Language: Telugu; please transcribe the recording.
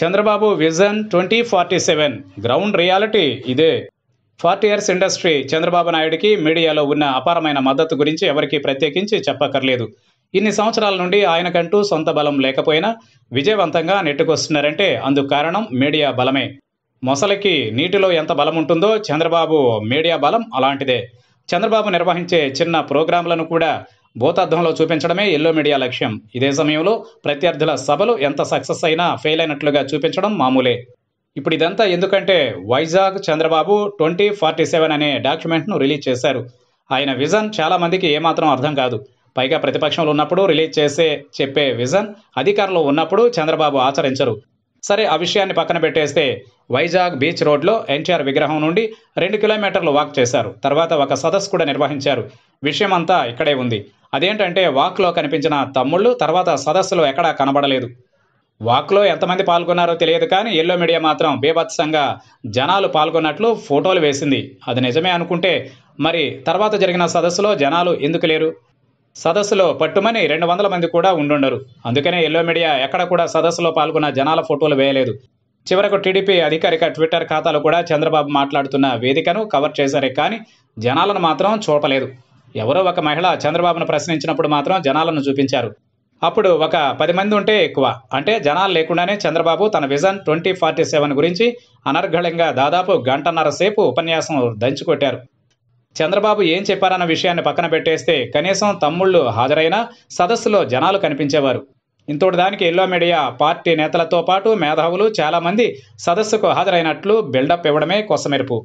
Chandrababu vision twenty forty seven ground reality ఇదే ఫార్టీ ఇయర్స్ ఇండస్ట్రీ చంద్రబాబు నాయుడికి మీడియాలో ఉన్న అపారమైన మద్దతు గురించి ఎవరికీ ప్రత్యేకించి చెప్పక్కర్లేదు ఇన్ని సంవత్సరాల నుండి ఆయనకంటూ సొంత బలం లేకపోయినా విజయవంతంగా నెట్టుకొస్తున్నారంటే అందుకు కారణం మీడియా బలమే మొసలికి నీటిలో ఎంత బలం ఉంటుందో చంద్రబాబు మీడియా బలం అలాంటిదే చంద్రబాబు నిర్వహించే చిన్న ప్రోగ్రాంలను కూడా భూతార్థంలో చూపించడమే ఎల్లో మీడియా లక్ష్యం ఇదే సమయంలో ప్రత్యర్థుల సభలు ఎంత సక్సెస్ అయినా ఫెయిల్ అయినట్లుగా చూపించడం మామూలే ఇప్పుడు ఇదంతా ఎందుకంటే Vizag Chandrababu twenty forty seven అనే డాక్యుమెంట్ను రిలీజ్ చేశారు ఆయన విజన్ చాలామందికి ఏమాత్రం అర్థం కాదు పైగా ప్రతిపక్షంలో ఉన్నప్పుడు రిలీజ్ చేసే చెప్పే విజన్ అధికారంలో ఉన్నప్పుడు చంద్రబాబు ఆచరించరు సరే ఆ విషయాన్ని పక్కన పెట్టేస్తే వైజాగ్ బీచ్ రోడ్లో ఎన్టీఆర్ విగ్రహం నుండి రెండు కిలోమీటర్లు వాక్ చేశారు తర్వాత ఒక సదస్సు కూడా నిర్వహించారు విషయమంతా ఇక్కడే ఉంది అదేంటంటే వాక్లో కనిపించిన తమ్ముళ్ళు తర్వాత సదస్సులో ఎక్కడా కనబడలేదు వాక్లో ఎంతమంది పాల్గొన్నారో తెలియదు కానీ ఎల్లో మీడియా మాత్రం బీభత్సంగా జనాలు పాల్గొన్నట్లు ఫోటోలు వేసింది అది నిజమే అనుకుంటే మరి తర్వాత జరిగిన సదస్సులో జనాలు ఎందుకు లేరు సదస్సులో పట్టుమని రెండు వందల మంది కూడా ఉండుండరు అందుకనే ఎల్లో మీడియా ఎక్కడ కూడా సదస్సులో పాల్గొన్న జనాల ఫోటోలు వేయలేదు చివరకు టీడీపీ అధికారిక ట్విట్టర్ ఖాతాలో కూడా చంద్రబాబు మాట్లాడుతున్న వేదికను కవర్ చేశారే కానీ జనాలను మాత్రం చూపలేదు ఎవరో ఒక మహిళ చంద్రబాబును ప్రశ్నించినప్పుడు మాత్రం జనాలను చూపించారు అప్పుడు ఒక పది మంది ఉంటే ఎక్కువ అంటే జనాలు లేకుండానే చంద్రబాబు తన విజన్ ట్వంటీ ఫార్టీ సెవెన్ గురించి అనర్ఘళంగా దాదాపు గంటన్నర సేపు ఉపన్యాసం దంచుకొట్టారు చంద్రబాబు ఏం చెప్పారన్న విషయాన్ని పక్కన పెట్టేస్తే కనీసం తమ్ముళ్ళు హాజరైనా సదస్సులో జనాలు కనిపించేవారు ఇంతటి దానికి ఎల్లో మీడియా పార్టీ నేతలతో పాటు మేధావులు చాలామంది సదస్సుకు హాజరైనట్లు బిల్డప్ ఇవ్వడమే కొసమెరుపు